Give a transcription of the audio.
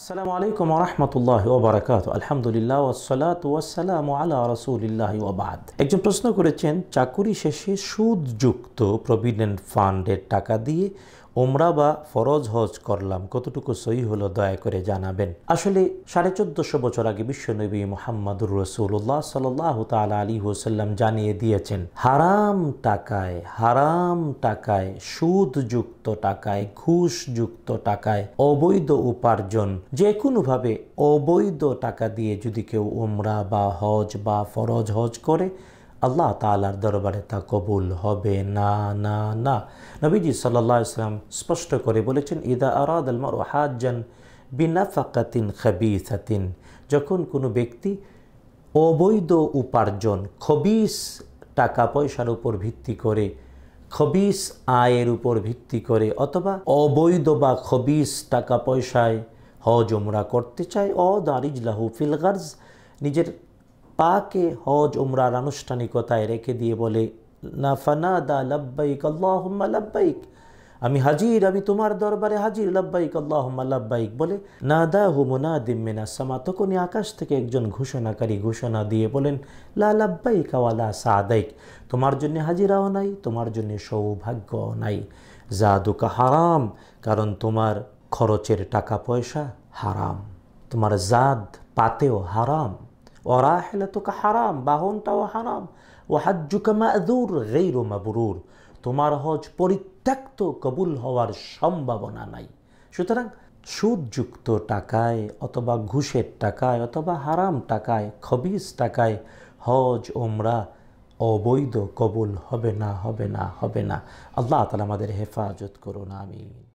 আসসালামু আলাইকুম রহমতুল্লাহ ওবরাকাত আলহামদুলিল্লাহ ওসালাত ওয়াসালাম আলা রসুলিল্লাহ ওবাদ একজন প্রশ্ন করেছেন চাকুরি শেষে সুদযুক্ত প্রভিডেন্ট ফান্ডের টাকা দিয়ে ওমরা বা ফরজ হজ করলাম কতটুকু সই হলো দয়া করে জানাবেন আসলে সাড়ে চোদ্দশো বছর আগে বিশ্বনবী মোহাম্মদুর রসুল্লাহ সাল্লাহ তাল আলী হোসাল্লাম জানিয়ে দিয়েছেন হারাম টাকায় হারাম টাকায় সুদযুক্ত টাকায় ঘুষযুক্ত টাকায় অবৈধ উপার্জন যে কোনোভাবে অবৈধ টাকা দিয়ে যদি কেউ ওমরা বা হজ বা ফরজ হজ করে আল্লাহ তালার দরবারে তা কবুল হবে না না না নবীজি সাল্লাম ইসলাম স্পষ্ট করে বলেছেন ইদা আরাদ আলমার হাজান বিনা ফাকাতিন খাবিসাতিন যখন কোনো ব্যক্তি অবৈধ উপার্জন খবিস টাকা পয়সার উপর ভিত্তি করে খবিস আয়ের উপর ভিত্তি করে অথবা অবৈধ বা খবিস টাকা পয়সায় হজমরা করতে চায় অ লাহু ফিলগার্জ নিজের পাকে হজ উমরার আনুষ্ঠানিকতায় রেখে দিয়ে বলে না ফানাদা লাব্বাইক আল্লাহম্মা লাব্বাইক আমি হাজির আমি তোমার দরবারে হাজির লাব্বাইক আল্লাহম্মা লাব্বাইক বলে না দা হু মুনাদিম মিনা সামা তখনই আকাশ থেকে একজন ঘোষণাকারী ঘোষণা দিয়ে বলেন লা লাব্বাইক আওয়ালা সাদাইক তোমার জন্য হাজিরাও নাই তোমার জন্য সৌভাগ্য নাই জাদুকা হারাম কারণ তোমার খরচের টাকা পয়সা হারাম তোমার জাদ পাতেও হারাম অরাহেলাতুকা হারাম বাহনটাও হারাম ও হাজ্জুকা মাদুর গেইরু মাবরুর তোমার হজ পরিত্যক্ত কবুল হওয়ার সম্ভাবনা নাই সুতরাং সুদযুক্ত টাকায় অথবা ঘুষের টাকায় অথবা হারাম টাকায় খবিজ টাকায় হজ ওমরা অবৈধ কবুল হবে না হবে না হবে না আল্লাহ তালা আমাদের হেফাজত করুন আমি